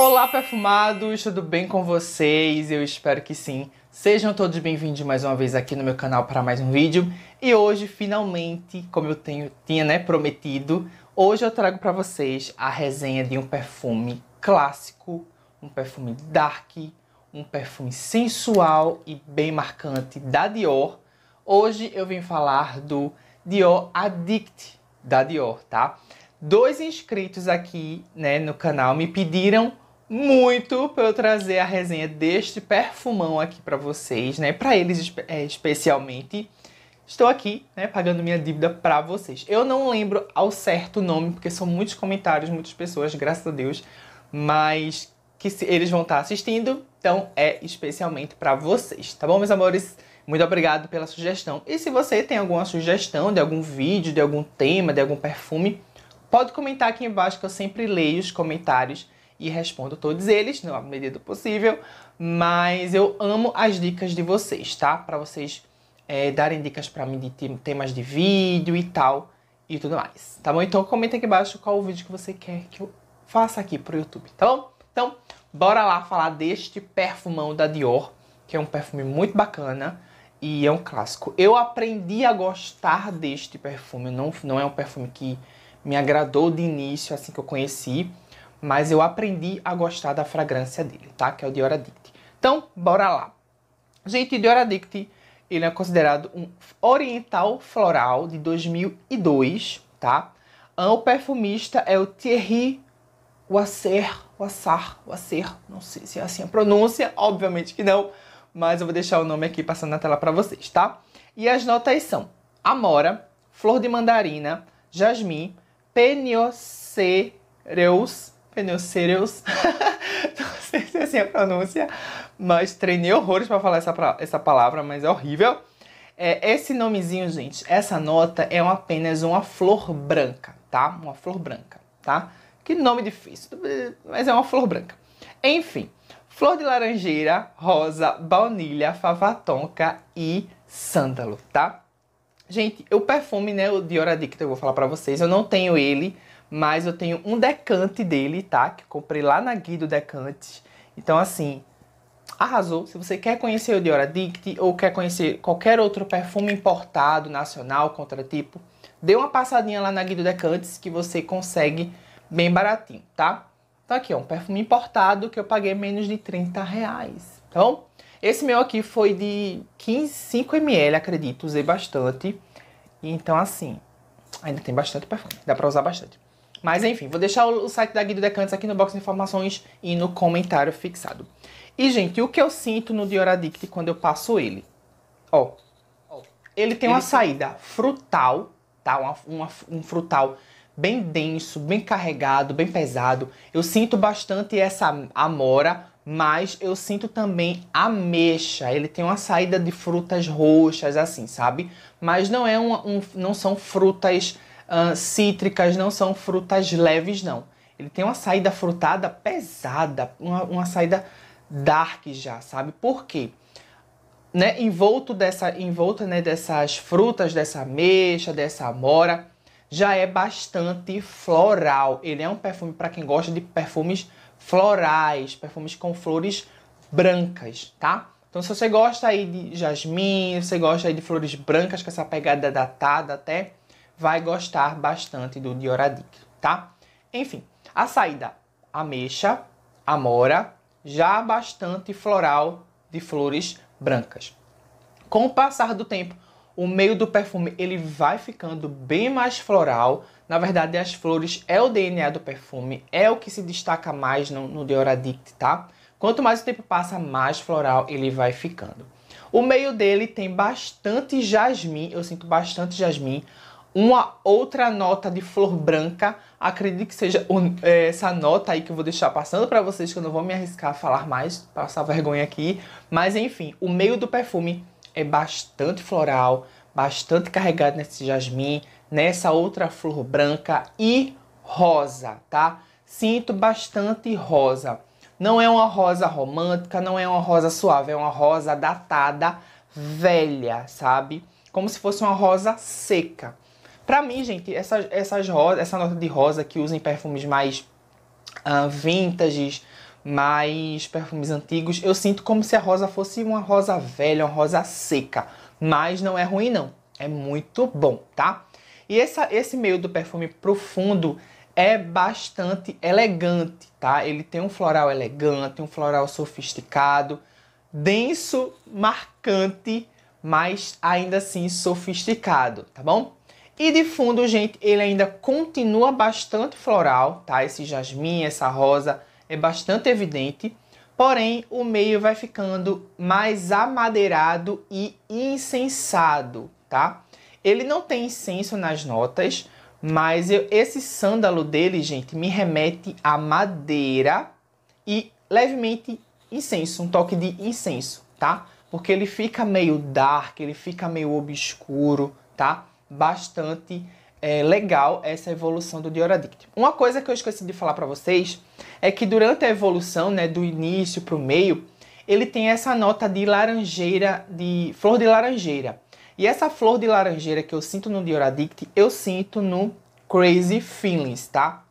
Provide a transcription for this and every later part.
Olá, perfumados, tudo bem com vocês? Eu espero que sim. Sejam todos bem-vindos mais uma vez aqui no meu canal para mais um vídeo. E hoje, finalmente, como eu tenho, tinha né, prometido, hoje eu trago para vocês a resenha de um perfume clássico, um perfume dark, um perfume sensual e bem marcante da Dior. Hoje eu vim falar do Dior Addict da Dior, tá? Dois inscritos aqui, né, no canal me pediram muito para eu trazer a resenha deste perfumão aqui para vocês, né? Para eles é, especialmente. Estou aqui, né, pagando minha dívida para vocês. Eu não lembro ao certo o nome, porque são muitos comentários, muitas pessoas, graças a Deus, mas que eles vão estar assistindo, então é especialmente para vocês, tá bom, meus amores? Muito obrigado pela sugestão. E se você tem alguma sugestão de algum vídeo, de algum tema, de algum perfume, pode comentar aqui embaixo que eu sempre leio os comentários e respondo todos eles, na medida do possível. Mas eu amo as dicas de vocês, tá? Para vocês é, darem dicas para mim de temas de vídeo e tal e tudo mais, tá bom? Então comenta aqui embaixo qual o vídeo que você quer que eu faça aqui pro YouTube, tá bom? Então, bora lá falar deste perfumão da Dior, que é um perfume muito bacana e é um clássico. Eu aprendi a gostar deste perfume, não, não é um perfume que me agradou de início, assim que eu conheci, mas eu aprendi a gostar da fragrância dele, tá? Que é o Dior Addict. Então, bora lá. Gente, o Dior Addict, ele é considerado um oriental floral de 2002, tá? O perfumista é o Thierry Wasser, Wasser, Wasser, não sei se é assim a pronúncia, obviamente que não, mas eu vou deixar o nome aqui passando na tela para vocês, tá? E as notas são amora, flor de mandarina, jasmim, peniocereus, pneus cereus, não sei se é assim a pronúncia, mas treinei horrores para falar essa, essa palavra, mas é horrível. É, esse nomezinho, gente, essa nota é apenas uma flor branca, tá? Uma flor branca, tá? Que nome difícil, mas é uma flor branca. Enfim, flor de laranjeira, rosa, baunilha, favatonca e sândalo, tá? Gente, o perfume, né, o Dior Addict, eu vou falar para vocês, eu não tenho ele mas eu tenho um decante dele, tá? Que comprei lá na Guia do Decante. Então, assim, arrasou. Se você quer conhecer o Dior Addict ou quer conhecer qualquer outro perfume importado, nacional, contratipo, dê uma passadinha lá na Guia do Decantes que você consegue bem baratinho, tá? Então aqui, ó, um perfume importado que eu paguei menos de 30 reais. Então, esse meu aqui foi de 15, 5 ml, acredito, usei bastante. Então, assim, ainda tem bastante perfume, dá pra usar bastante. Mas enfim, vou deixar o site da Guia do Decantes aqui no box de informações e no comentário fixado. E, gente, o que eu sinto no Dioradict quando eu passo ele? Ó, ele tem uma saída frutal, tá? Uma, uma, um frutal bem denso, bem carregado, bem pesado. Eu sinto bastante essa amora, mas eu sinto também ameixa. Ele tem uma saída de frutas roxas, assim, sabe? Mas não é um, não são frutas uh, cítricas, não são frutas leves, não. Ele tem uma saída frutada pesada, uma, uma saída dark já, sabe? Por quê? Né, envolto dessa, envolto, né, dessas frutas, dessa mexa, dessa amora, já é bastante floral. Ele é um perfume para quem gosta de perfumes florais, perfumes com flores brancas, tá? Então, se você gosta aí de jasmim, se você gosta aí de flores brancas com essa pegada datada até, vai gostar bastante do Dioradic, tá? Enfim, a saída ameixa, amora, já bastante floral de flores brancas. Com o passar do tempo, o meio do perfume ele vai ficando bem mais floral. Na verdade, as flores é o DNA do perfume, é o que se destaca mais no, no tá? Quanto mais o tempo passa, mais floral ele vai ficando. O meio dele tem bastante jasmim, eu sinto bastante jasmim uma outra nota de flor branca. Acredito que seja é, essa nota aí que eu vou deixar passando para vocês, que eu não vou me arriscar a falar mais, passar vergonha aqui. Mas enfim, o meio do perfume é bastante floral, bastante carregado nesse jasmim, nessa outra flor branca e rosa, tá? Sinto bastante rosa. Não é uma rosa romântica, não é uma rosa suave, é uma rosa datada, velha, sabe? Como se fosse uma rosa seca. Para mim, gente, essa, essas rosa, essa nota de rosa que usa em perfumes mais uh, ah, vintages, mais perfumes antigos, eu sinto como se a rosa fosse uma rosa velha, uma rosa seca. Mas não é ruim, não. É muito bom, tá? E essa, esse meio do perfume profundo é bastante elegante, tá? Ele tem um floral elegante, um floral sofisticado, denso, marcante, mas ainda assim sofisticado, tá bom? E de fundo, gente, ele ainda continua bastante floral, tá? Esse jasmim, essa rosa é bastante evidente. Porém, o meio vai ficando mais amadeirado e incensado, tá? Ele não tem incenso nas notas, mas eu, esse sândalo dele, gente, me remete a madeira e levemente incenso, um toque de incenso, tá? Porque ele fica meio dark, ele fica meio obscuro, tá? bastante é, legal essa evolução do Dioradict. Uma coisa que eu esqueci de falar para vocês é que durante a evolução, né, do início para o meio, ele tem essa nota de laranjeira, de flor de laranjeira. E essa flor de laranjeira que eu sinto no Dioradict, eu sinto no Crazy Feelings, tá?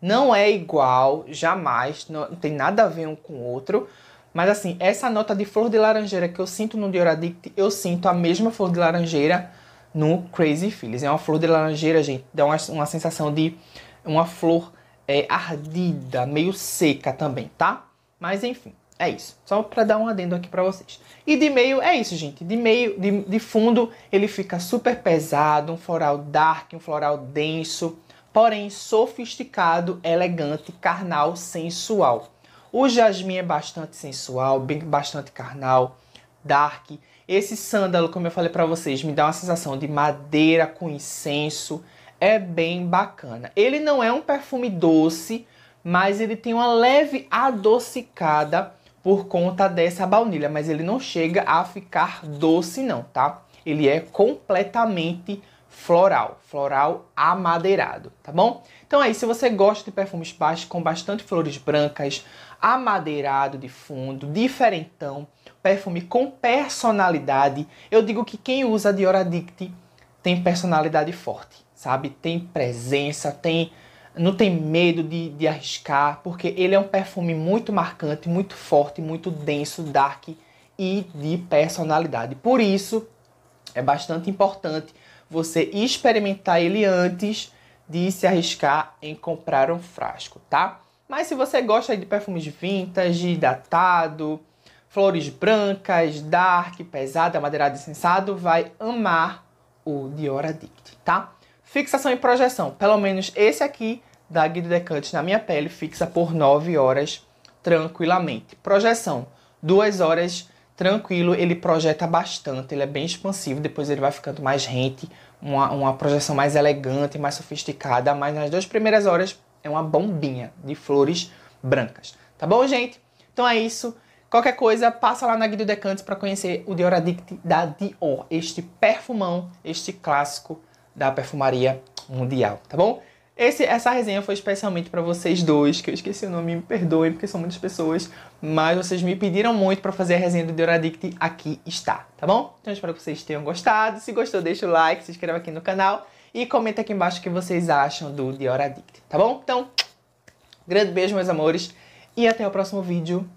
Não é igual, jamais, não, não tem nada a ver um com o outro. Mas assim, essa nota de flor de laranjeira que eu sinto no Dioradict, eu sinto a mesma flor de laranjeira no Crazy Phillies. É uma flor de laranjeira, gente, dá uma, uma sensação de uma flor é, ardida, meio seca também, tá? Mas enfim, é isso. Só para dar um adendo aqui para vocês. E de meio é isso, gente. De meio, de, de fundo, ele fica super pesado, um floral dark, um floral denso, porém sofisticado, elegante, carnal, sensual. O jasmim é bastante sensual, bem bastante carnal, dark esse sândalo, como eu falei para vocês, me dá uma sensação de madeira com incenso. É bem bacana. Ele não é um perfume doce, mas ele tem uma leve adocicada por conta dessa baunilha, mas ele não chega a ficar doce não, tá? Ele é completamente floral, floral amadeirado, tá bom? Então aí, se você gosta de perfumes baixos com bastante flores brancas, amadeirado de fundo, diferentão, perfume com personalidade, eu digo que quem usa Dior Addict tem personalidade forte, sabe? Tem presença, tem não tem medo de, de arriscar, porque ele é um perfume muito marcante, muito forte, muito denso, dark e de personalidade. Por isso, é bastante importante você experimentar ele antes de se arriscar em comprar um frasco, tá? Mas se você gosta de perfumes vintage, datado, flores brancas, dark, pesada, madeirado e sensado, vai amar o Dior Addict, tá? Fixação e projeção. Pelo menos esse aqui da Guido Decante na minha pele fixa por 9 horas tranquilamente. Projeção, 2 horas tranquilo, ele projeta bastante, ele é bem expansivo, depois ele vai ficando mais rente, uma, uma projeção mais elegante, mais sofisticada, mas nas duas primeiras horas é uma bombinha de flores brancas. Tá bom, gente? Então é isso. Qualquer coisa, passa lá na Guia do Decantes para conhecer o Dior Addict da Dior, este perfumão, este clássico da perfumaria mundial, tá bom? Esse, essa resenha foi especialmente para vocês dois, que eu esqueci o nome, me perdoem, porque são muitas pessoas, mas vocês me pediram muito para fazer a resenha do Deuradict, aqui está, tá bom? Então espero que vocês tenham gostado. Se gostou, deixa o like, se inscreva aqui no canal e comenta aqui embaixo o que vocês acham do Deuradict, tá bom? Então, grande beijo, meus amores, e até o próximo vídeo.